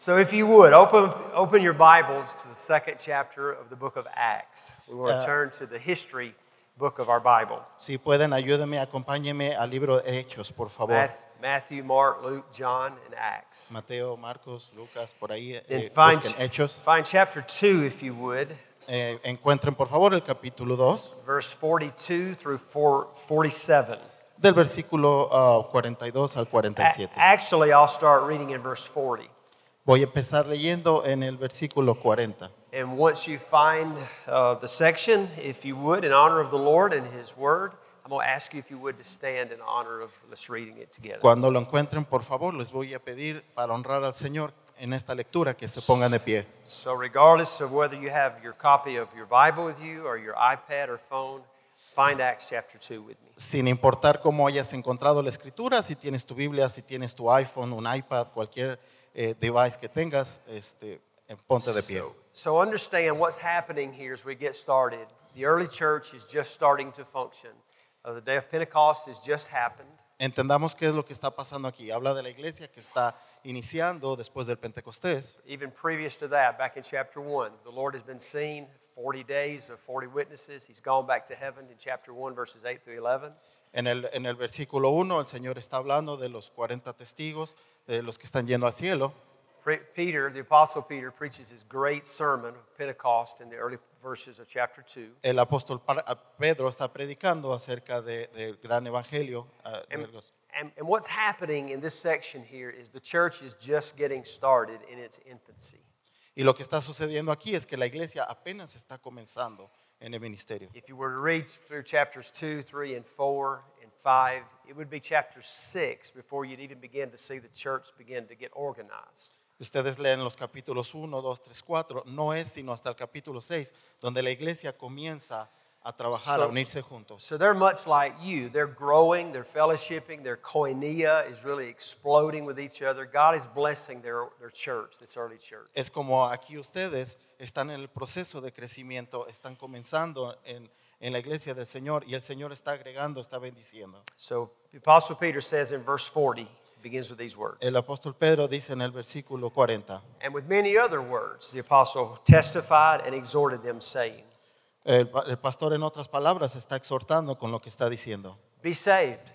So, if you would, open, open your Bibles to the second chapter of the book of Acts. We will uh, turn to the history book of our Bible. Si pueden, ayúdenme, acompáñenme al libro de Hechos, por favor. Math, Matthew, Mark, Luke, John, and Acts. Mateo, Marcos, Lucas, por ahí. Eh, then eh, find, Hechos. find chapter 2, if you would. Eh, encuentren, por favor, el capítulo 2. Verse 42 through 4, 47. Del versículo uh, ah, 42 al 47. A actually, I'll start reading in verse 40. Voy a empezar leyendo en el versículo 40. And once you find uh, the section, if you would, in honor of the Lord and His Word, I'm going to ask you if you would to stand in honor of us reading it together. Cuando lo encuentren, por favor, les voy a pedir para honrar al Señor en esta lectura que se pongan de pie. So, regardless of whether you have your copy of your Bible with you or your iPad or phone, find Acts chapter 2 with me. Sin importar cómo hayas encontrado la escritura, si tienes tu Biblia, si tienes tu iPhone, un iPad, cualquier eh, device que tengas, este, ponte de pie. So, so understand what's happening here as we get started. The early church is just starting to function. Uh, the day of Pentecost has just happened. Entendamos qué es lo que está pasando aquí. Habla de la iglesia que está iniciando después del Pentecostés. Even previous to that, back in chapter 1, the Lord has been seen 40 days of 40 witnesses. He's gone back to heaven in chapter 1 verses 8 through 11. En el, en el versículo 1 el Señor está hablando de los 40 testigos, de los que están yendo al cielo. El apóstol Pedro está predicando acerca de, del gran evangelio. Uh, los... what's happening in this section here is the church is just getting started in its infancy. Y lo que está sucediendo aquí es que la iglesia apenas está comenzando en el ministerio. If you were to read through chapters 2, 3, and 4, and 5, it would be chapter 6 before you'd even begin to see the church begin to get organized. Ustedes leen los capítulos 1, 2, 3, 4, no es sino hasta el capítulo 6, donde la iglesia comienza a trabajar, so, a unirse juntos. So they're much like you. They're growing, they're fellowshipping, their koinonia is really exploding with each other. God is blessing their, their church, this early church. Es como aquí ustedes están en el proceso de crecimiento, están comenzando en, en la iglesia del Señor y el Señor está agregando, está bendiciendo. So the Apostle Peter says in verse 40, begins with these words. El apóstol Pedro dice en el versículo 40. And with many other words, the apostle testified and exhorted them, saying. El, pastor, en otras palabras, está exhortando con lo que está diciendo. Be saved.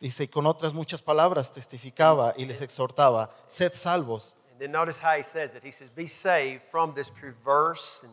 Dice, con otras muchas palabras testificaba y les exhortaba, sed salvos. And says be saved from this perverse and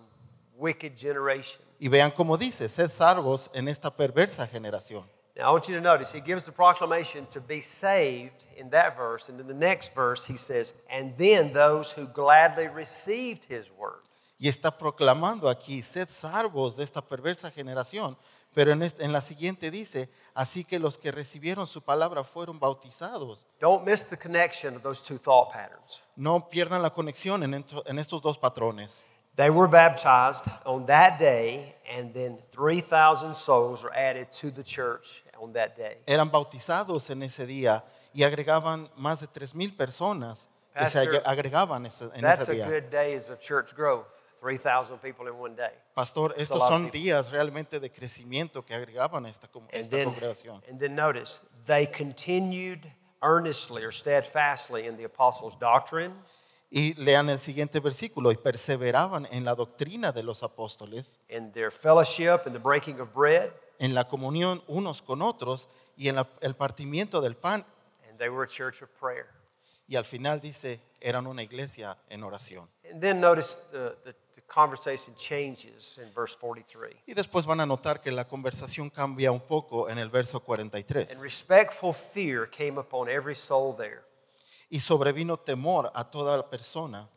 wicked generation. Y vean cómo dice, sed salvos en esta perversa generación. Now I want you to notice, he gives the proclamation to be saved in that verse, and in the next verse he says, and then those who gladly received his word y está proclamando aquí, sed salvos de esta perversa generación. Pero en, este, en, la siguiente dice, así que los que recibieron su palabra fueron bautizados. Don't miss the connection of those two thought patterns. No pierdan la conexión en, ento, en estos dos patrones. They were baptized on that day and then 3000 souls were added to the church on that day. Eran bautizados en ese día y agregaban más de 3000 personas Pastor, que se agregaban en ese, día. that's A good days of church growth. 3,000 people in one day. Pastor, estos son días realmente de crecimiento que agregaban esta, esta then, congregación. And then notice, they continued earnestly or steadfastly in the apostles' doctrine. Y lean el siguiente versículo, y perseveraban en la doctrina de los apóstoles. In their fellowship, in the breaking of bread. En la comunión unos con otros y en la, el partimiento del pan. And they were a church of prayer. Y al final dice, eran una iglesia en oración. And then notice the, the conversation changes in verse 43. Y después van a notar que la conversación cambia un poco en el verso And respectful fear came upon every soul there, Y sobrevino temor a toda persona.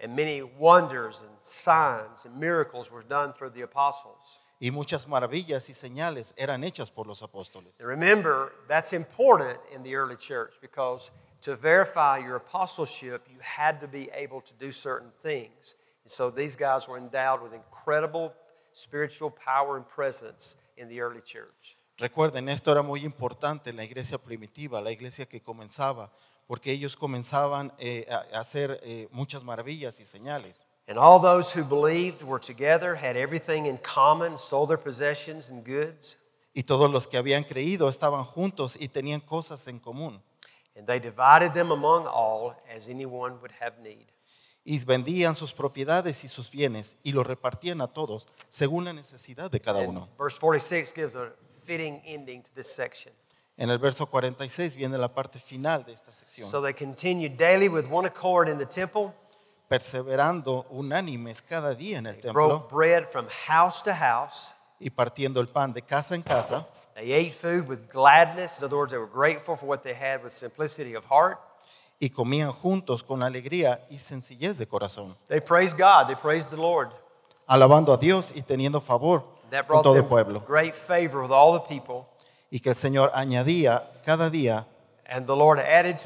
and many wonders and signs and miracles were done through the apostles. Y muchas maravillas y señales eran hechas por los apóstoles. And remember, that's important in the early church because to verify your apostleship, you had to be able to do certain things. And so these guys were endowed with incredible spiritual power and presence in the early church. Recuerden, esto era muy importante en la iglesia primitiva, la iglesia que comenzaba, porque ellos comenzaban eh, a hacer eh, muchas maravillas y señales. And all those who believed were together, had everything in common, sold their possessions and goods. Y todos los que habían creído estaban juntos y tenían cosas en común. And they divided them among all as anyone would have need. y vendían sus propiedades y sus bienes y los repartían a todos según la necesidad de cada uno. Verse 46 gives a fitting ending to this section. En el verso 46 viene la parte final de esta sección. So they continued daily with one accord in the temple. Perseverando unánimes cada día en el they broke templo bread from house to house. y partiendo el pan de casa en casa. They ate food with gladness. In other words, they were grateful for what they had with simplicity of heart y comían juntos con alegría y sencillez de corazón. Alabando a Dios y teniendo favor con todo el pueblo. Y que el Señor añadía cada día, And the Lord añadía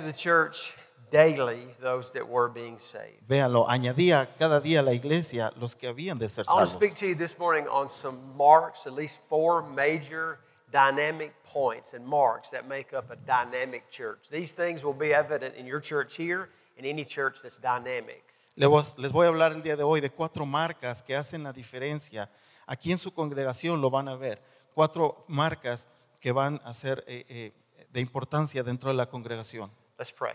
cada día a la iglesia los que habían de ser I speak to you this morning on some marks, at least four major dynamic points and marks that make up a dynamic church. These things will be evident in your church here and any church that's dynamic. Les voy a hablar el día de hoy de cuatro marcas que hacen la diferencia. Aquí en su congregación lo van a ver. Cuatro marcas que van a ser eh, eh, de importancia dentro de la congregación. Let's pray.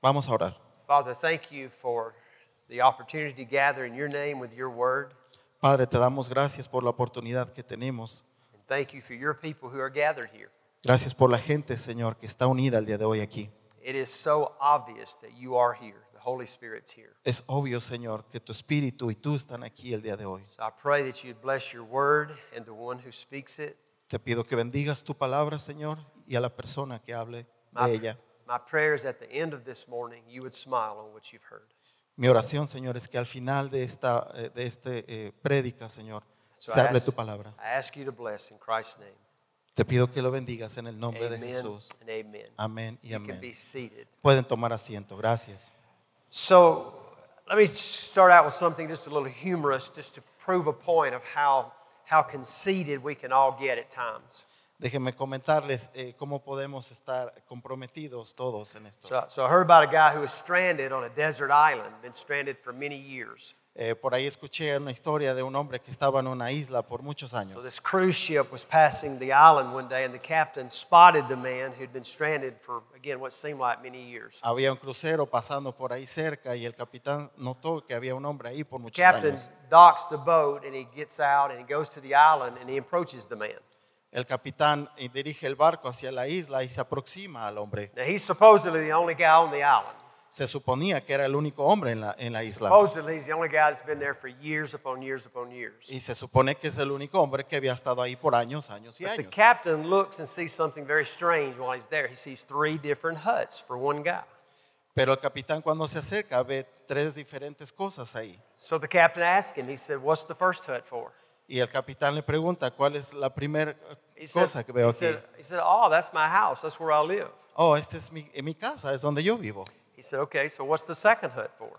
Vamos a orar. Father, thank you for the opportunity to gather in your name with your word. Padre, te damos gracias por la oportunidad que tenemos Gracias por la gente, Señor, que está unida el día de hoy aquí. Es obvio, Señor, que tu espíritu y tú están aquí el día de hoy. Te pido que bendigas tu palabra, Señor, y a la persona que hable de ella. Mi oración, Señor, es que al final de esta eh, de este eh, prédica, Señor, So I, ask, tu palabra. I ask you to bless in Christ's name. Te pido que lo bendigas en el nombre amen de Jesús. And amen. Amén y amén. Pueden tomar asiento. Gracias. So, let me start out with something just a little humorous, just to prove a point of how, how conceited we can all get at times. déjenme comentarles eh, cómo podemos estar comprometidos todos en esto. So, so I heard about a guy who was stranded on a desert island, been stranded for many years. Eh, por ahí escuché una historia de un hombre que estaba en una isla por muchos años. So this cruise ship was passing the island one day and the captain spotted the man who'd been stranded for again what seemed like many years. Había un crucero pasando por ahí cerca y el capitán notó que había un hombre ahí por muchos captain años. Captain docks the boat and he gets out and he goes to the island and he approaches the man. El capitán dirige el barco hacia la isla y se aproxima al hombre. he's supposedly the only guy on the island. Se suponía que era el único hombre en la, isla. Y se supone que es el único hombre que había estado ahí por años, años y años. captain looks and sees something strange Pero el capitán cuando se acerca ve tres diferentes cosas ahí. So the captain him. He said, "What's the first hut for?" Y el capitán le pregunta, ¿cuál es la primera cosa que veo he aquí? said, he said, "Oh, that's my house. That's where I live." Oh, esta es mi, mi casa, es donde yo vivo. He said, "Okay, so what's the second hut for?"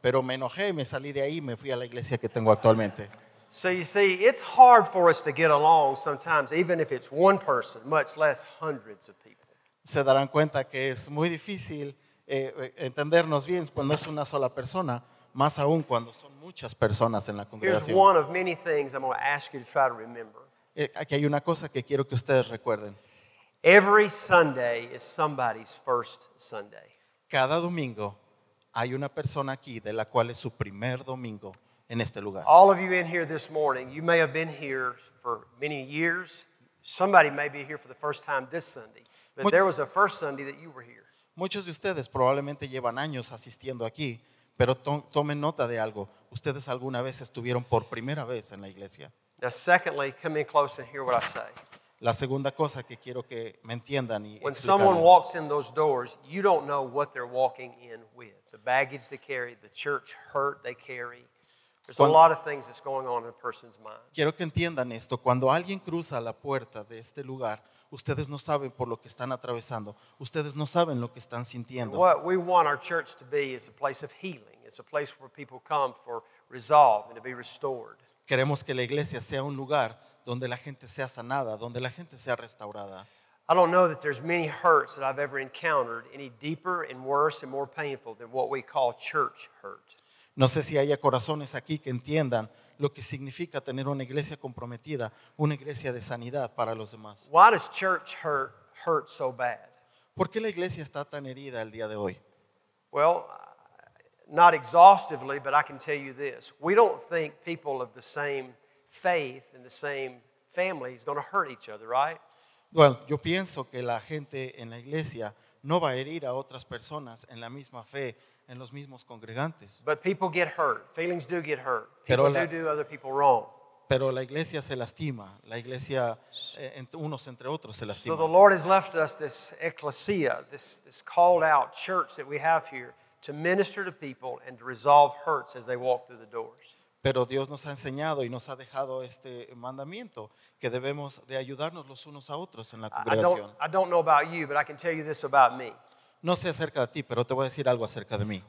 Pero me enojé, me salí de ahí, me fui a la iglesia que tengo actualmente. So you see, it's hard for us to get along sometimes, even if it's one person, much less hundreds of people. Se darán cuenta que es muy difícil eh, eh entendernos bien cuando es una sola persona, más aún cuando son muchas personas en la Here's congregación. one of many things I'm going to ask you to try to remember. Eh, aquí hay una cosa que quiero que ustedes recuerden. Every Sunday is somebody's first Sunday. Cada domingo hay una persona aquí de la cual es su primer domingo en este lugar. All of you in here this morning, you may have been here for many years. Somebody may be here for the first time this Sunday, but there was a first Sunday that you were here. Muchos de ustedes probablemente llevan años asistiendo aquí, pero to tomen nota de algo. Ustedes alguna vez estuvieron por primera vez en la iglesia. Now, secondly, come in close and hear what I say. La segunda cosa que quiero que me entiendan y When someone walks in those doors, you don't know what they're walking in with the baggage they carry, the church hurt they carry. There's a lot of things that's going on in a person's mind. Quiero que entiendan esto. Cuando alguien cruza la puerta de este lugar, ustedes no saben por lo que están atravesando. Ustedes no saben lo que están sintiendo. What we want our church to be is a place of healing. It's a place where people come for resolve and to be restored. Queremos que la iglesia sea un lugar donde la gente sea sanada, donde la gente sea restaurada. I don't know that there's many hurts that I've ever encountered any deeper and worse and more painful than what we call church hurt. No sé si haya corazones aquí que entiendan lo que significa tener una iglesia comprometida, una iglesia de sanidad para los demás. Why does church hurt hurt so bad? ¿Por qué la iglesia está tan herida el día de hoy? Well, not exhaustively, but I can tell you this. We don't think people of the same faith and the same family is going to hurt each other, right? bueno, yo pienso que la gente en la iglesia no va a herir a otras personas en la misma fe, en los mismos congregantes. But people get hurt. Feelings do get hurt. Pero People la- do do other people wrong. Pero la iglesia se lastima, la iglesia eh, unos entre otros se So the Lord has left us this ecclesia, this, this called out church that we have here to minister to people and to resolve hurts as they walk through the doors. Pero Dios nos ha enseñado y nos ha dejado este mandamiento que debemos de ayudarnos los unos a otros en la congregación. No sé acerca de ti, pero te voy a decir algo acerca de mí.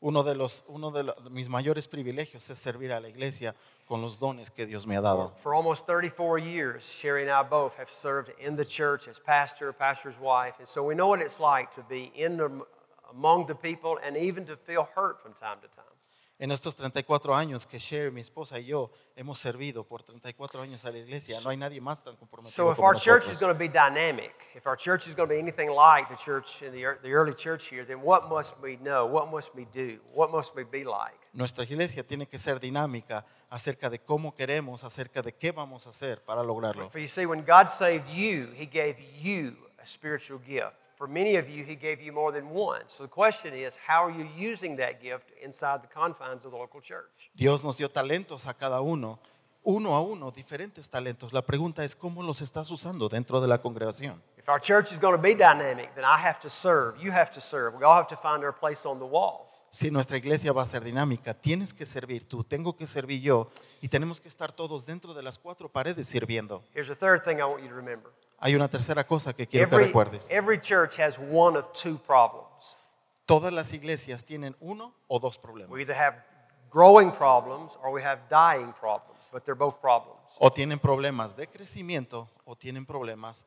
Uno de los uno de mis mayores privilegios es servir a la iglesia con los dones que Dios me ha dado. For almost 34 years, Sherry and I both have served in the church as pastor, pastor's wife, and so we know what it's like to be in the, among the people and even to feel hurt from time to time. En estos 34 años que Sherry, mi esposa y yo hemos servido por 34 años a la iglesia, no hay nadie más tan comprometido So if como our church is going to be dynamic, if our church is going to be anything like the church in the, the early church here, then what must we know? What must we do? What must we be like? Nuestra iglesia tiene que ser dinámica acerca de cómo queremos, acerca de qué vamos a hacer para lograrlo. For you see, when God saved you, He gave you a spiritual gift. For many of you, He gave you more than one. So the question is, how are you using that gift inside the confines of the local church? Dios nos dio talentos a cada uno, uno a uno, diferentes talentos. La pregunta es cómo los estás usando dentro de la congregación. If our church is going to be dynamic, then I have to serve. You have to serve. We all have to find our place on the wall si nuestra iglesia va a ser dinámica, tienes que servir tú, tengo que servir yo y tenemos que estar todos dentro de las cuatro paredes sirviendo. Hay una tercera cosa que quiero que recuerdes. Todas las iglesias tienen uno o dos problemas. O tienen problemas de crecimiento o tienen problemas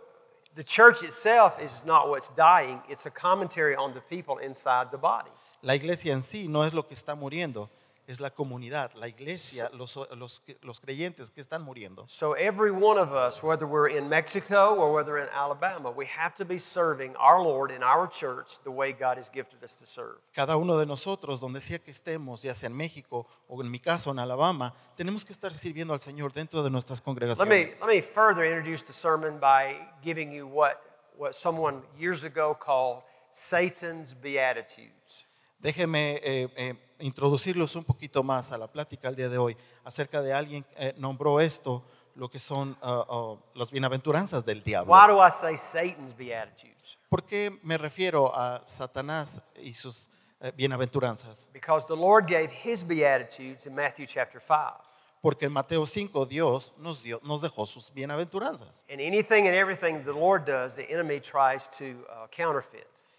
the church itself is not what's dying, it's a commentary on the people inside the body. La iglesia en sí no es lo que está muriendo, es la comunidad, la iglesia, los, los, los creyentes que están muriendo. So every one of us, whether we're in Mexico or whether in Alabama, we have to be serving our Lord in our church the way God has gifted us to serve. Cada uno de nosotros, donde sea que estemos, ya sea en México o en mi caso en Alabama, tenemos que estar sirviendo al Señor dentro de nuestras congregaciones. Let me, let me further introduce the sermon by giving you what, what someone years ago called Satan's Beatitudes. Déjeme eh, eh, introducirlos un poquito más a la plática el día de hoy acerca de alguien que eh, nombró esto lo que son ah, ah, las bienaventuranzas del diablo. ¿Por qué me refiero a Satanás y sus bienaventuranzas? beatitudes Porque en Mateo 5 Dios nos dio, nos dejó sus bienaventuranzas.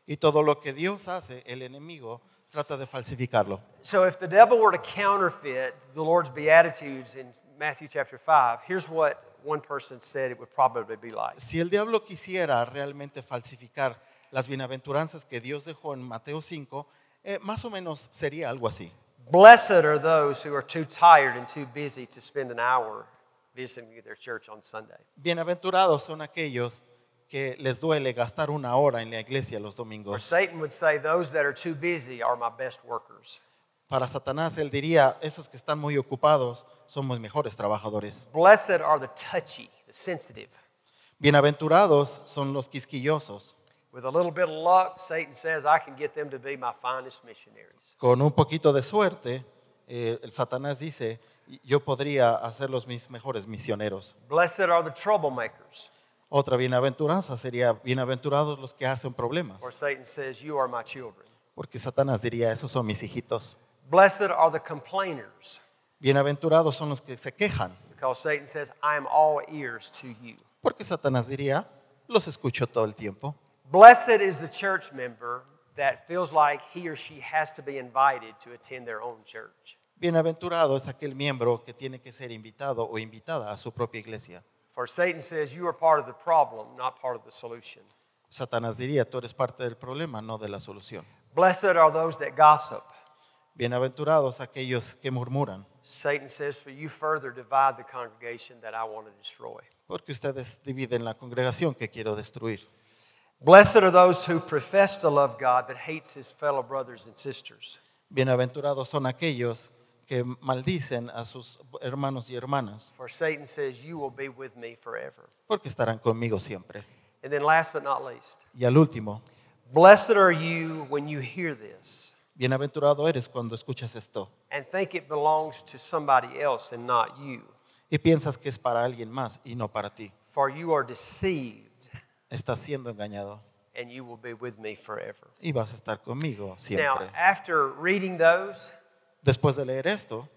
Y todo lo que Dios hace, el enemigo trata de falsificarlo. So if the devil were to counterfeit the Lord's beatitudes in Matthew chapter 5, here's what one person said it would probably be like. Si el diablo quisiera realmente falsificar las bienaventuranzas que Dios dejó en Mateo 5, eh, más o menos sería algo así. Blessed are those who are too tired and too busy to spend an hour visiting their church on Sunday. Bienaventurados son aquellos que les duele gastar una hora en la iglesia los domingos. Para Satanás él diría, esos que están muy ocupados son mis mejores trabajadores. Bienaventurados son los quisquillosos. Con un poquito de suerte, eh, el Satanás dice, yo podría hacerlos mis mejores misioneros. Otra bienaventuranza sería bienaventurados los que hacen problemas. Porque Satanás diría, esos son mis hijitos. Bienaventurados son los que se quejan. Porque Satanás diría, los escucho todo el tiempo. Bienaventurado es aquel miembro que tiene que ser invitado o invitada a su propia iglesia. For Satan says you are part of the problem, not part of the solution. Satanás diría, tú eres parte del problema, no de la solución. Blessed are those that gossip. Bienaventurados aquellos que murmuran. Satan says, for you further divide the congregation that I want to destroy. Porque ustedes dividen la congregación que quiero destruir. Blessed are those who profess to love God but hates his fellow brothers and sisters. Bienaventurados son aquellos que maldicen a sus hermanos y hermanas. Porque estarán conmigo siempre. Y al último, bienaventurado eres cuando escuchas esto y piensas que es para alguien más y no para ti. Estás siendo engañado y vas a estar conmigo siempre. Después de leer esto,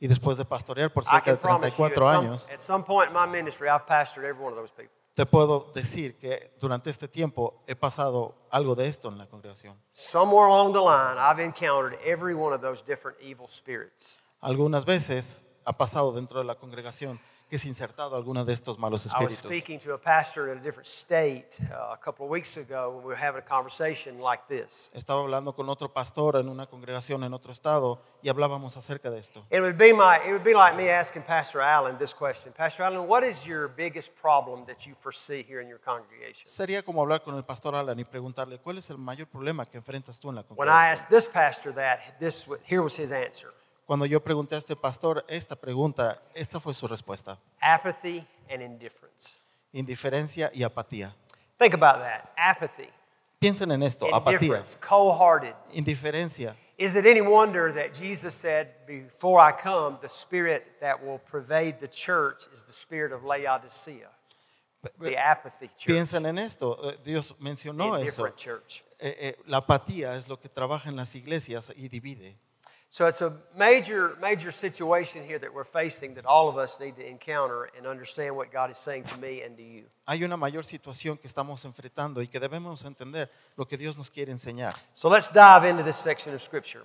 y después de pastorear por cerca de 34 años, te puedo decir que durante este tiempo he pasado algo de esto en la congregación. Algunas veces ha pasado dentro de la congregación que es insertado alguno de estos malos I was espíritus. speaking to a pastor in a different state uh, a couple of weeks ago we were having a conversation like this. Estaba hablando con otro pastor en una congregación en otro estado y hablábamos acerca de esto. It would be my it would be like me asking Pastor Allen this question. Pastor Allen, what is your biggest problem that you foresee here in your congregation? Sería como hablar con el pastor Alan y preguntarle, ¿cuál es el mayor problema que enfrentas tú en la congregación. When I asked this pastor that, this here was his answer. Cuando yo pregunté a este pastor esta pregunta, esta fue su respuesta. Apathy and indifference. Indiferencia y apatía. Think about that. Apathy. Piensen en esto, apatía. Indiferencia. Is it any wonder that Jesus said, Before I come, the spirit that will pervade the church is the spirit of Laodicea? The apathy church. Piensen en esto. Eh, Dios mencionó eso. Church. Eh, eh, la apatía es lo que trabaja en las iglesias y divide. So it's a major, major situation here that we're facing that all of us need to encounter and understand what God is saying to me and to you. Hay una mayor situación que estamos enfrentando y que debemos entender lo que Dios nos quiere enseñar. So let's dive into this section of scripture.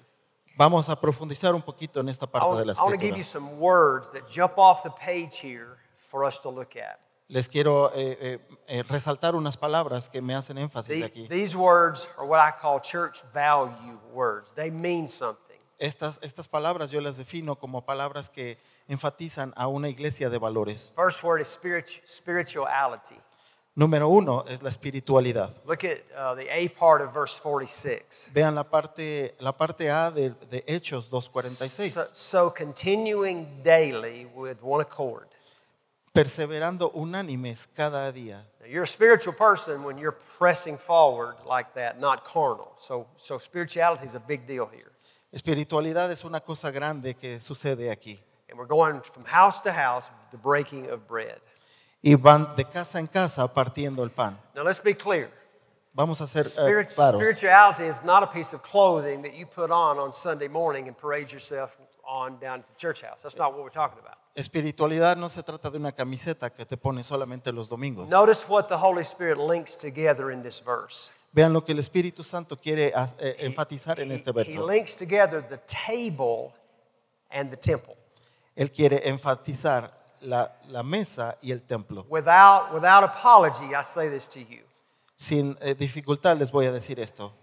Vamos a profundizar un poquito en esta parte de la escritura. I want to give you some words that jump off the page here for us to look at. Les quiero eh, eh, eh resaltar unas palabras que me hacen énfasis the, aquí. These words are what I call church value words. They mean something. Estas, estas palabras yo las defino como palabras que enfatizan a una iglesia de valores. First word is spirituality. Número uno es la espiritualidad. Look at uh, the A part of verse 46. Vean la parte, la parte A de, Hechos 2.46. So, continuing daily with one accord. Perseverando unánimes cada día. you're a spiritual person when you're pressing forward like that, not carnal. So, so spirituality is a big deal here. Espiritualidad es una cosa grande que sucede aquí. And we're going from house to house, the breaking of bread. Y van de casa en casa partiendo el pan. Now let's be clear. Vamos a ser eh, Spirit, uh, claros. Spirituality is not a piece of clothing that you put on on Sunday morning and parade yourself on down to the church house. That's not what we're talking about. Espiritualidad no se trata de una camiseta que te pones solamente los domingos. Notice what the Holy Spirit links together in this verse. Vean lo que el Espíritu Santo quiere eh, enfatizar en este verso. Él quiere enfatizar la, la mesa y el templo. Sin eh, dificultad les voy a decir esto.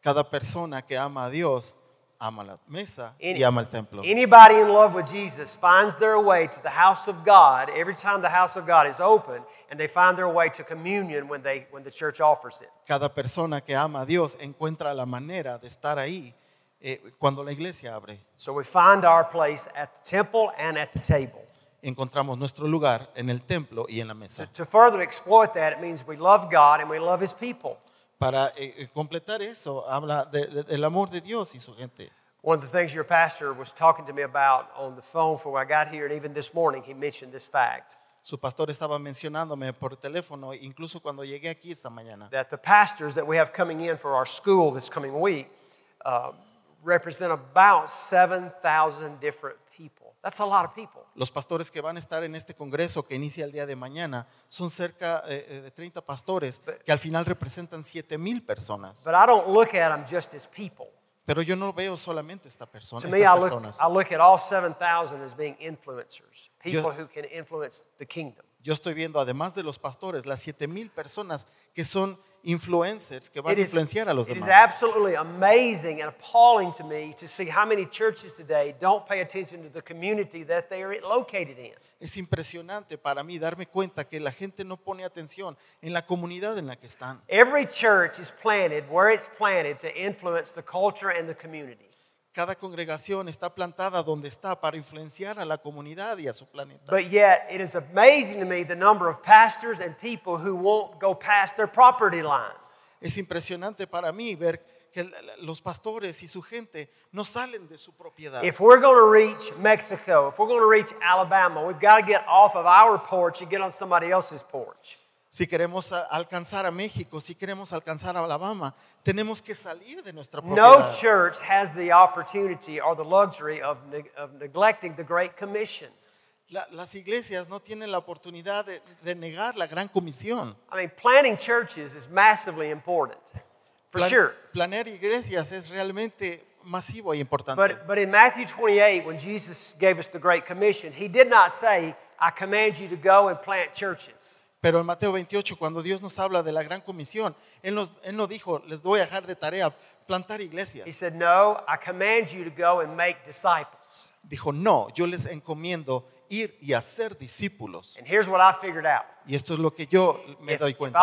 Cada persona que ama a Dios ama la mesa Any, y ama el templo. Anybody in love with Jesus finds their way to the house of God every time the house of God is open and they find their way to communion when they when the church offers it. Cada persona que ama a Dios encuentra la manera de estar ahí eh, cuando la iglesia abre. So we find our place at the temple and at the table. Encontramos nuestro lugar en el templo y en la mesa. To, to further exploit that, it means we love God and we love his people. Para eh, eh, completar eso, habla de, de, del amor de Dios y su gente. One of the things your pastor was talking to me about on the phone before I got here, and even this morning, he mentioned this fact. Su pastor estaba mencionándome por teléfono, incluso cuando llegué aquí esta mañana. That the pastors that we have coming in for our school this coming week uh, represent about 7,000 different Los pastores que van a estar en este congreso que inicia el día de mañana son cerca eh, eh, de 30 pastores que al final representan 7 mil personas. Em Pero yo no veo solamente esta persona, to me, I personas. I look at all 7,000 as being influencers, people who can influence the kingdom. Yo estoy viendo, además de los pastores, las 7 mil personas que son influencers que van it a influenciar a los demás. It is absolutely amazing and appalling to me to see how many churches today don't pay attention to the community that they are located in. Es impresionante para mí darme cuenta que la gente no pone atención en la comunidad en la que están. Every church is planted where it's planted to influence the culture and the community. Cada congregación está plantada donde está para influenciar a la comunidad y a su planeta. But yet, it is amazing to me the number of pastors and people who won't go past their property line. Es impresionante para mí ver que los pastores y su gente no salen de su propiedad. If we're going to reach Mexico, if we're going to reach Alabama, we've got to get off of our porch and get on somebody else's porch. si queremos alcanzar a México, si queremos alcanzar a Alabama, tenemos que salir de nuestra propiedad. No church has the opportunity or the luxury of, ne of neglecting the Great Commission. La, las iglesias no tienen la oportunidad de, de, negar la gran comisión. I mean, planning churches is massively important, for Plan, sure. Planear iglesias es realmente masivo y importante. But, but in Matthew 28, when Jesus gave us the Great Commission, he did not say, I command you to go and plant churches. Pero en Mateo 28, cuando Dios nos habla de la gran comisión, él, nos, no dijo, les voy a dejar de tarea plantar iglesias. Dijo, no, yo les encomiendo ir y hacer discípulos. And here's what I figured out. Y esto es lo que yo me doy cuenta.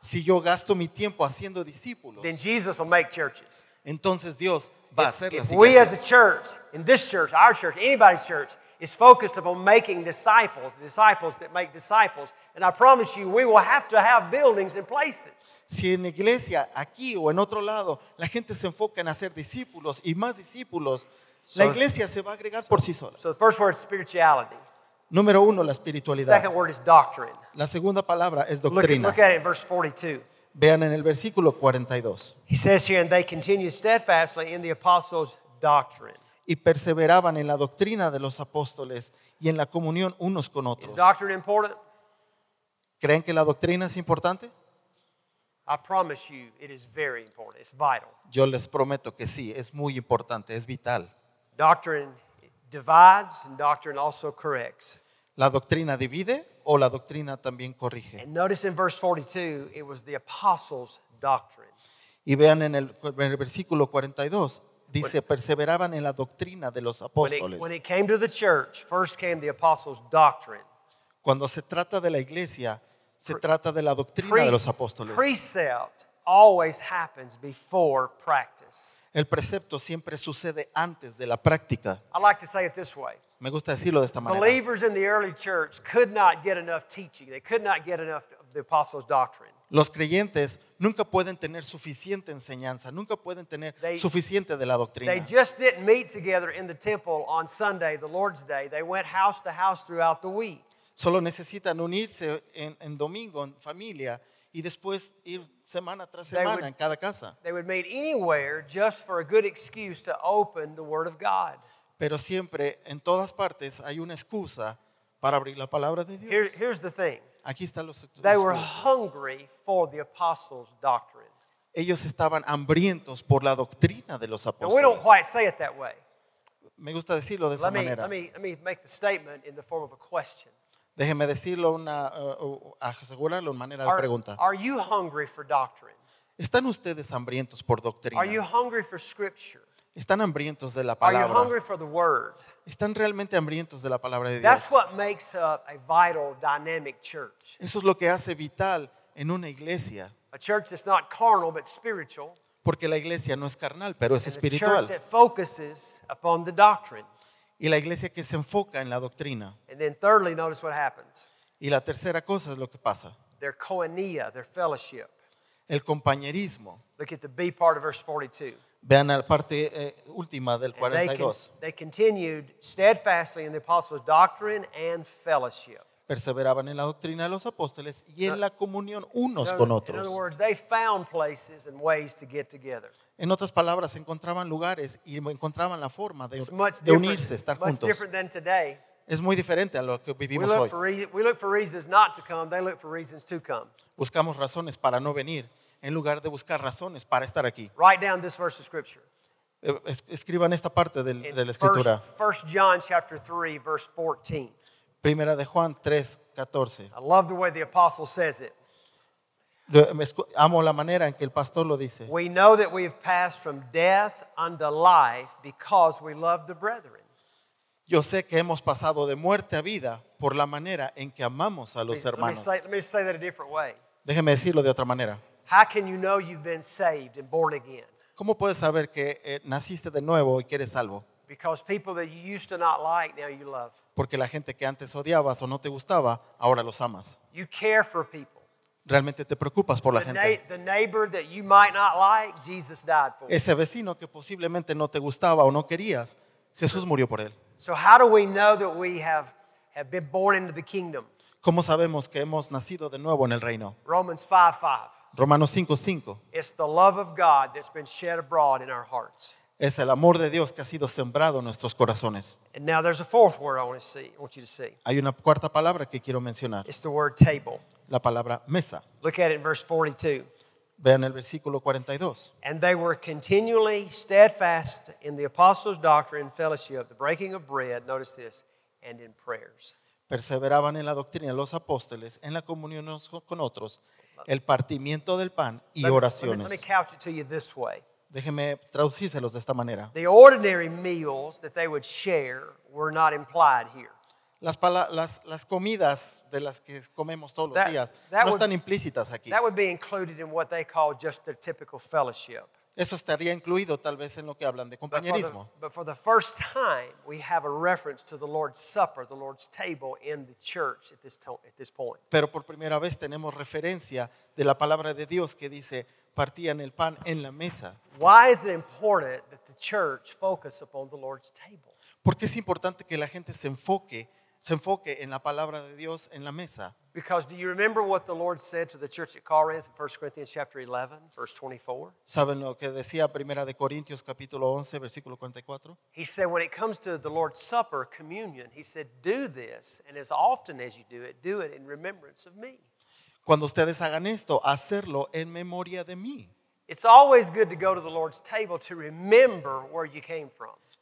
si yo gasto mi tiempo haciendo discípulos, then Jesus will make churches. entonces Dios va a hacer las iglesias. We as a church, in this church, our church, anybody's church, is focused upon making disciples, disciples that make disciples. And I promise you, we will have to have buildings and places. Si en la iglesia, aquí o en otro lado, la gente se enfoca en hacer discípulos y más discípulos, so, la iglesia se va a agregar so, por sí sola. So the first word is spirituality. Número uno, la espiritualidad. The second word is doctrine. La segunda palabra es doctrina. Look, look at it in verse 42. Vean en el versículo 42. He says here, and they continue steadfastly in the apostles' doctrine. y perseveraban en la doctrina de los apóstoles y en la comunión unos con otros. ¿Creen que la doctrina es importante? Yo les prometo que sí, es muy importante, es vital. La doctrina divide o la doctrina también corrige. Y vean en el, en el versículo 42, Dice, perseveraban en la doctrina de los apóstoles. Cuando se trata de la iglesia, se trata de la doctrina Pre de los apóstoles. Precept always happens before practice. El precepto siempre sucede antes de la práctica. I like to say it this way. Me gusta decirlo de esta manera. Believers in the early church could not get enough teaching. They could not get enough the Los creyentes nunca pueden tener suficiente enseñanza, nunca pueden tener suficiente de la doctrina. Solo necesitan unirse en, domingo, en familia, y después ir semana tras semana en cada casa. Pero siempre, en todas partes, hay una excusa para abrir la palabra de Dios. here's the thing Aquí están los, Ellos estaban hambrientos por la doctrina de los we apóstoles. quite say it that Me gusta decirlo de esa manera. Déjeme decirlo una uh, uh, manera de Are, pregunta. you hungry for doctrine? ¿Están ustedes hambrientos por Are doctrina? Están hambrientos de la palabra. Están realmente hambrientos de la palabra de Dios. That's what makes up a vital, dynamic church. Eso es lo que hace vital en una iglesia. A church that's not carnal but spiritual. Porque la iglesia no es carnal, pero es espiritual. A church that focuses upon the doctrine. Y la iglesia que se enfoca en la doctrina. And then thirdly, notice what happens. Y la tercera cosa es lo que pasa. Their koinonia, their fellowship. El compañerismo. Look at the B part of verse 42. Vean la parte eh, última del 42. Perseveraban en la doctrina de los apóstoles y en la comunión unos con otros. En otras palabras, encontraban lugares y encontraban la forma de unirse, estar juntos. Es muy diferente a lo que vivimos hoy. Buscamos razones para no venir en lugar de buscar razones para estar aquí. Eh, escriban esta parte del, de la escritura. 3 14. Primera de Juan 3, 14. I love the way the apostle says it. Amo la manera en que el pastor lo dice. We know that passed from death unto life because we love the brethren. Yo sé que hemos pasado de muerte a vida por la manera en que amamos a los hermanos. Déjeme decirlo de otra manera. ¿Cómo puedes saber que eh, naciste de nuevo y quieres salvo? Porque la gente que antes odiabas o no te gustaba, ahora los amas. Realmente te preocupas por la gente. Ese vecino que posiblemente no te gustaba o no querías, Jesús murió por él. ¿Cómo sabemos que hemos nacido de nuevo en el reino? Romans 5.5 Romanos 5:5. Es el amor de Dios que ha sido sembrado en nuestros corazones. now Hay una cuarta palabra que quiero mencionar. It's the word table. La palabra mesa. Look at it in verse 42. Vean el versículo 42. And they were continually steadfast in the apostles' doctrine, fellowship, the breaking of bread, notice this, and in prayers. Perseveraban en la doctrina de los apóstoles, en la comunión con otros, el partimiento del pan y let oraciones. Let me, let me it to you this way. Déjeme traducírselos de esta manera. The ordinary meals that they would share were not implied here. Las, las, las comidas de las que comemos todos that, los días no would, están implícitas aquí. That would be included in what they call just their typical fellowship. Eso estaría incluido tal vez en lo que hablan de compañerismo. Pero por primera vez tenemos referencia de la palabra de Dios que dice partían el pan en la mesa. Why ¿Por qué es importante que la gente se enfoque se enfoque en la palabra de Dios en la mesa. Because do you remember what the Lord said to the church at Corinth, 1 Corinthians chapter 11, verse 24? ¿Saben lo que decía Primera de Corintios capítulo 11, versículo 44? He said when it comes to the Lord's Supper, communion, he said, "Do this, and as often as you do it, do it in remembrance of me." Cuando ustedes hagan esto, hacerlo en memoria de mí. It's always good to go to the Lord's table to remember where you came from.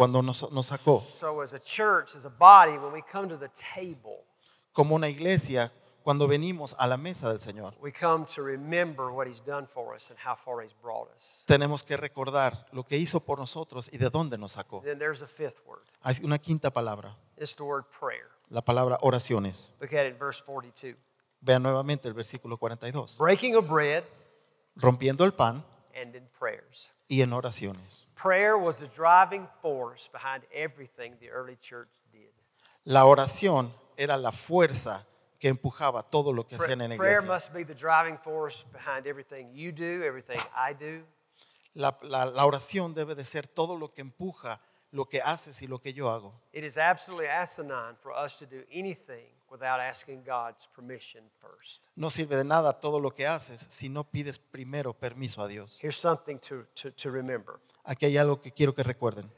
cuando nos, sacó. Como una iglesia, cuando venimos a la mesa del Señor, tenemos que recordar lo que hizo por nosotros y de dónde nos sacó. Hay una quinta palabra, la palabra oraciones. Vean nuevamente el versículo 42. Rompiendo el pan and in prayers. Y en oraciones. Prayer was the driving force behind everything the early church did. La oración era la fuerza que empujaba todo lo que hacían en la Prayer must be the driving force behind everything you do, everything I do. La, la, la oración debe de ser todo lo que empuja lo que haces y lo que yo hago. It is absolutely asinine for us to do anything without asking God's permission first. No sirve de nada todo lo que haces si no pides primero permiso a Dios. Here's something to, to, to remember Aquí hay algo que quiero que recuerden.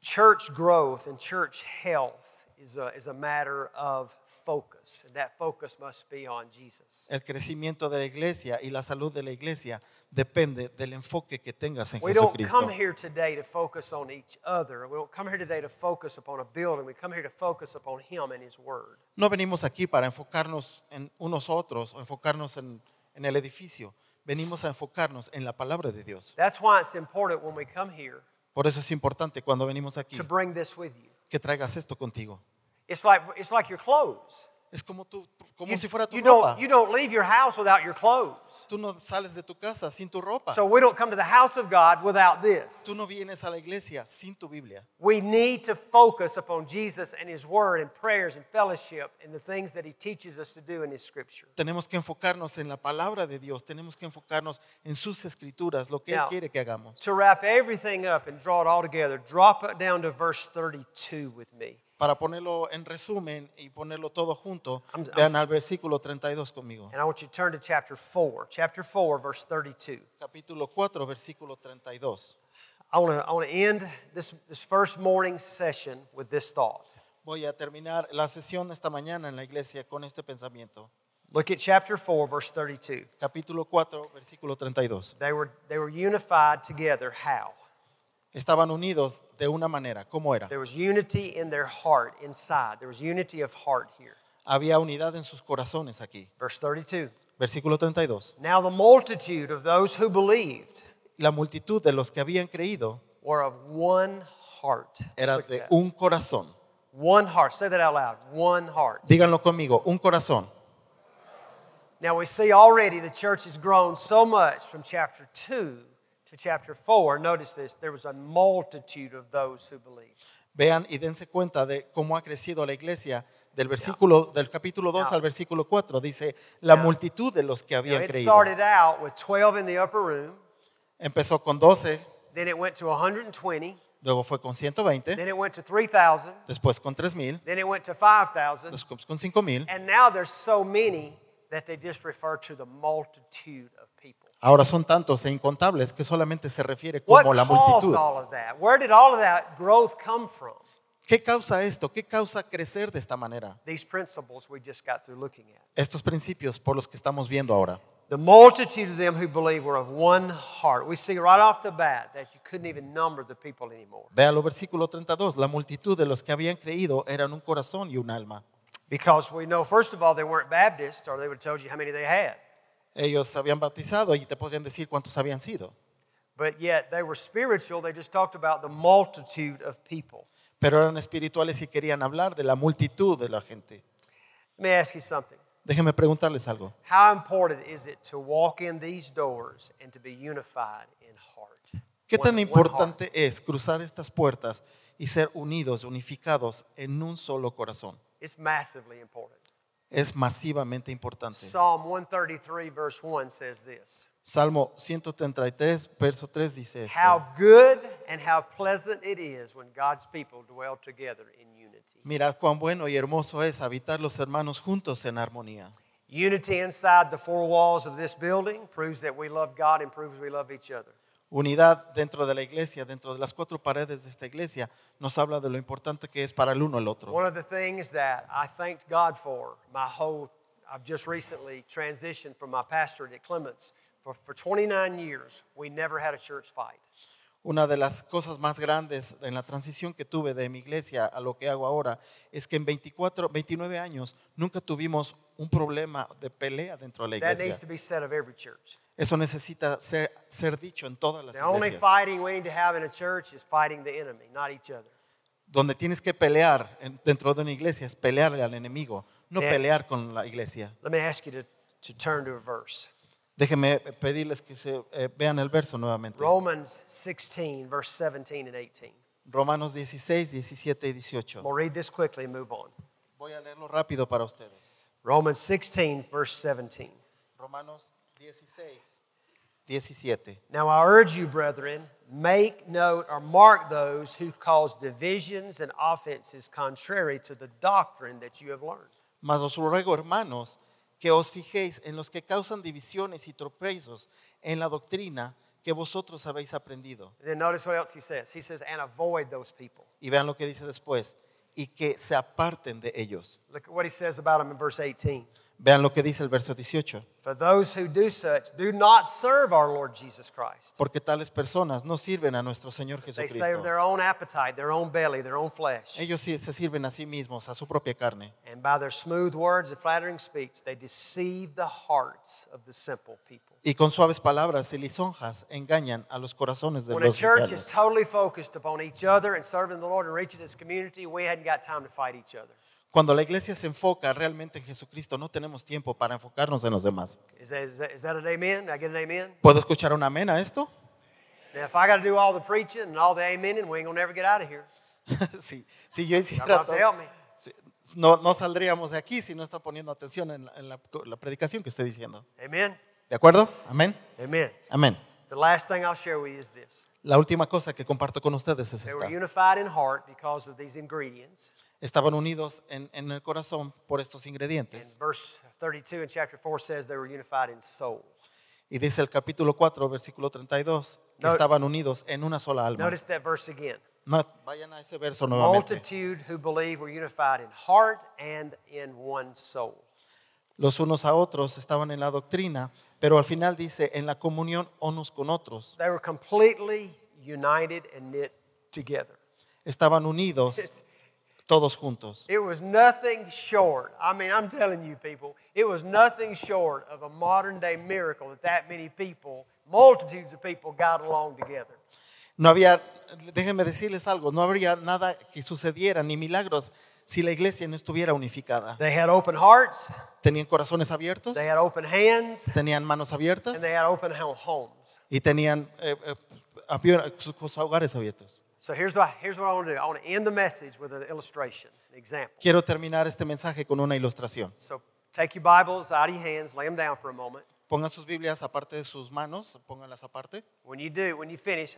church growth and church health is a, is a matter of focus. And that focus must be on Jesus. El crecimiento de la iglesia y la salud de la iglesia depende del enfoque que tengas en Jesucristo. Don't come here today to focus on each other. We come here today to focus upon a building. We come here to focus upon him and his word. No venimos aquí para enfocarnos en unos otros o enfocarnos en, en el edificio. Venimos a enfocarnos en la palabra de Dios. That's why it's important when we come here. Por eso es importante cuando venimos aquí. To bring this with you. Que traigas esto contigo. It's like it's like your clothes. Es como tú, como you, si fuera tu you ropa. Don't, you don't leave your house without your clothes. Tú no sales de tu casa sin tu ropa. So we don't come to the house of God without this. Tú no vienes a la iglesia sin tu Biblia. We need to focus upon Jesus and His Word and prayers and fellowship and the things that He teaches us to do in His Scripture. Tenemos que enfocarnos en la palabra de Dios. Tenemos que enfocarnos en sus escrituras, lo que Now, él quiere que hagamos. To wrap everything up and draw it all together, drop it down to verse 32 with me. para ponerlo en resumen y ponerlo todo junto, I'm, vean I'm, al versículo 32 conmigo. And I want you to turn to chapter 4, chapter 4 verse 32. Capítulo 4 versículo 32. I want to I want to end this this first morning session with this thought. Voy a terminar la sesión esta mañana en la iglesia con este pensamiento. Look at chapter 4 verse 32. Capítulo 4 versículo 32. They were they were unified together how? estaban unidos de una manera. ¿Cómo era? There was unity in their heart inside. There was unity of heart here. Había unidad en sus corazones aquí. Verse 32. Versículo 32. Now the multitude of those who believed La multitud de los que habían creído were of one heart. era de un corazón. One heart. Say that out loud. One heart. Díganlo conmigo, un corazón. Now we see already the church has grown so much from chapter 2 to chapter 4, notice this, there was a multitude of those who believed. Vean y dense cuenta de cómo ha crecido la iglesia del versículo del capítulo 2 al versículo 4 dice la multitud de los que habían creído. Empezó con 12. Luego fue con 120. Después con 3000. Después con 5000. And now there's so many that they just refer to the multitude of Ahora son tantos e incontables que solamente se refiere como la multitud. All of that? Where did all of that growth come from? ¿Qué causa esto? ¿Qué causa crecer de esta manera? These we just got at. Estos principios por los que estamos viendo ahora. The multitude of them who believed were of one heart. We see right off the bat that you couldn't even number the people anymore. Véalo versículo 32. La multitud de los que habían creído eran un corazón y un alma. Because we know first of all they weren't Baptists or they would have told you how many they had ellos habían bautizado y te podrían decir cuántos habían sido. Pero eran espirituales y querían hablar de la multitud de la gente. Déjeme Déjenme preguntarles algo. ¿Qué tan importante es cruzar estas puertas y ser unidos, unificados en un solo corazón? es masivamente importante. Psalm 133 verse 1 says this. Salmo 133 verso 3 dice esto. How good and how pleasant it is when God's people dwell together in unity. Mirad cuán bueno y hermoso es habitar los hermanos juntos en armonía. Unity inside the four walls of this building proves that we love God and proves we love each other unidad dentro de la iglesia, dentro de las cuatro paredes de esta iglesia, nos habla de lo importante que es para el uno el otro. Una de las cosas más grandes en la transición que tuve de mi iglesia a lo que hago ahora es que en 24, 29 años nunca tuvimos un problema de pelea dentro de la iglesia. Eso necesita ser, dicho en todas las iglesias. Donde tienes que pelear dentro de una iglesia es pelearle al enemigo, no pelear con la iglesia. Let Déjenme pedirles que eh, vean el verso nuevamente. Romans 16, verse 17 18. Romanos 16, 17 y 18. Voy a leerlo rápido para ustedes. Romans 16, verse 17. Romanos 16, 17. Now I urge you, brethren, make note or mark those who cause divisions and offenses contrary to the doctrine that you have learned. Mas os ruego, hermanos, que os fijéis en los que causan divisiones y tropezos en la doctrina que vosotros habéis aprendido. And then notice what else he says. He says, and avoid those people. Y vean lo que dice después. Y que se aparten de ellos. Look at what he says about them in verse 18. Vean lo que dice el verso 18. Porque tales personas no sirven a nuestro Señor Jesucristo. Ellos se sirven a sí mismos, a su propia carne. Y con suaves palabras y lisonjas engañan a los corazones de When a church totally focused upon each other and serving the Lord and reaching community, we hadn't got time to fight each cuando la iglesia se enfoca realmente en Jesucristo, no tenemos tiempo para enfocarnos en los demás. ¿Puedo escuchar un amén a esto? Now, if do all the preaching and all the we never get out of here. sí, sí, yo hiciera todo, no, no saldríamos de aquí si no está poniendo atención en, la, la, predicación que estoy diciendo. Amen. ¿De acuerdo? Amén. Amen. Amén. The last thing I'll share with you is this. La última cosa que comparto con ustedes es esta. Were unified in heart because of these ingredients estaban unidos en, en el corazón por estos ingredientes. verse 32 4 they were unified in soul. Y dice el capítulo 4, versículo 32, que estaban unidos en una sola alma. Notice that verse again. No, vayan a ese verso nuevamente. Los unos a otros estaban en la doctrina, pero al final dice en la comunión unos con otros. Estaban unidos todos juntos. It was nothing short. I mean, I'm telling you people, it was nothing short of a modern day miracle that that many people, multitudes of people got along together. No había, déjenme decirles algo, no habría nada que sucediera ni milagros si la iglesia no estuviera unificada. They had open hearts, tenían corazones abiertos. They had open hands, tenían manos abiertas. And they had open homes. Y tenían eh, eh sus hogares abiertos. So here's what, I I want want to to do. Quiero terminar este mensaje con una ilustración. So, take your Bibles out of your hands, lay them down for a moment. Pongan sus Biblias aparte de sus manos, pónganlas aparte. When you do, when you finish,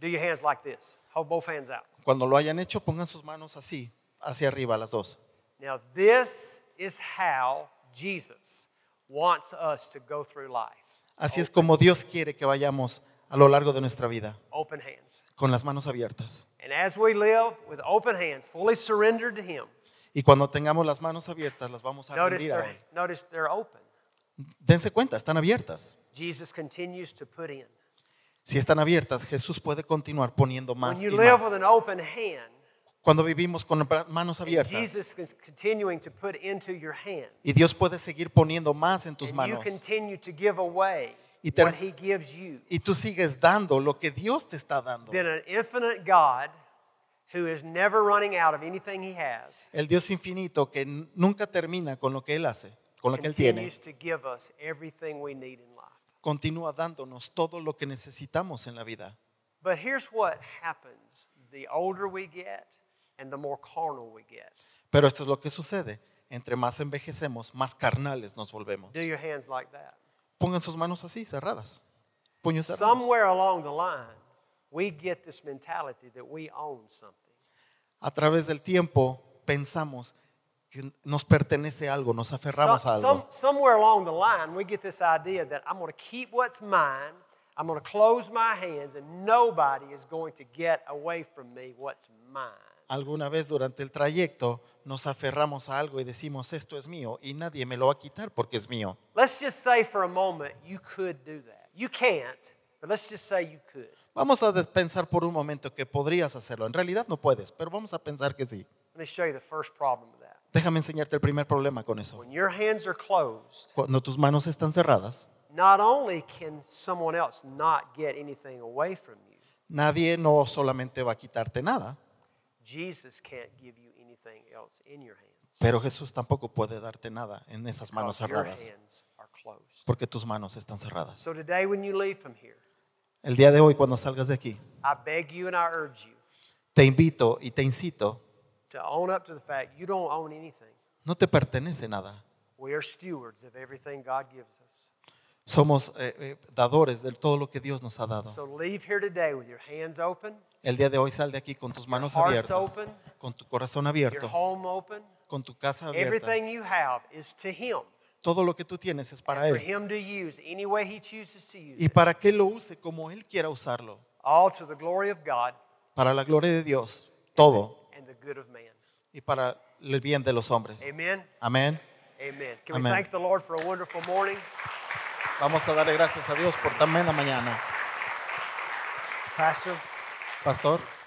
do your hands like this. Hold both hands out. Cuando lo hayan hecho, pongan sus manos así, hacia arriba las dos. Now this is how Jesus wants us to go through life. Así es oh. como Dios quiere que vayamos a lo largo de nuestra vida con las manos abiertas. Y cuando tengamos las manos abiertas, las vamos a rendir a Él. Dense cuenta, están abiertas. Si están abiertas, Jesús puede continuar poniendo más y Cuando vivimos con manos abiertas y Dios puede seguir poniendo más en tus manos y, tú sigues dando lo que Dios te está dando. El Dios infinito que nunca termina con lo que Él hace, con lo que Él tiene, continúa dándonos todo lo que necesitamos en la vida. Pero esto es lo que sucede. Entre más envejecemos, más carnales nos volvemos. Do your hands like Pongan sus manos así, cerradas. Puños cerrados. Somewhere along the line, we get this mentality that we own something. A través del tiempo pensamos que nos pertenece algo, nos aferramos a algo. Some, somewhere along the line, we get this idea that I'm going to keep what's mine. I'm going to close my hands and nobody is going to get away from me what's mine alguna vez durante el trayecto nos aferramos a algo y decimos esto es mío y nadie me lo va a quitar porque es mío. Vamos a pensar por un momento que podrías hacerlo. En realidad no puedes, pero vamos a pensar que sí. Déjame enseñarte el primer problema con eso. Cuando tus manos están cerradas, nadie no solamente va a quitarte nada. Jesus can't give you anything else in your hands. Pero Jesús tampoco puede darte nada en esas manos cerradas. Porque tus manos están cerradas. So today when you leave from here, El día de hoy cuando salgas de aquí, I beg you and I urge you, te invito y te incito no te pertenece nada. We are stewards of everything God gives us somos eh, eh, dadores de todo lo que Dios nos ha dado. El día de hoy sal de aquí con tus manos abiertas, con tu corazón abierto, con tu casa abierta. Todo lo que tú tienes es para Él. Y para que lo use como Él quiera usarlo. Para la gloria de Dios, todo. Y para el bien de los hombres. Amén. Amén. Can we thank the Lord for a wonderful morning? Vamos a darle gracias a Dios por tan la mañana. Pastor. Pastor.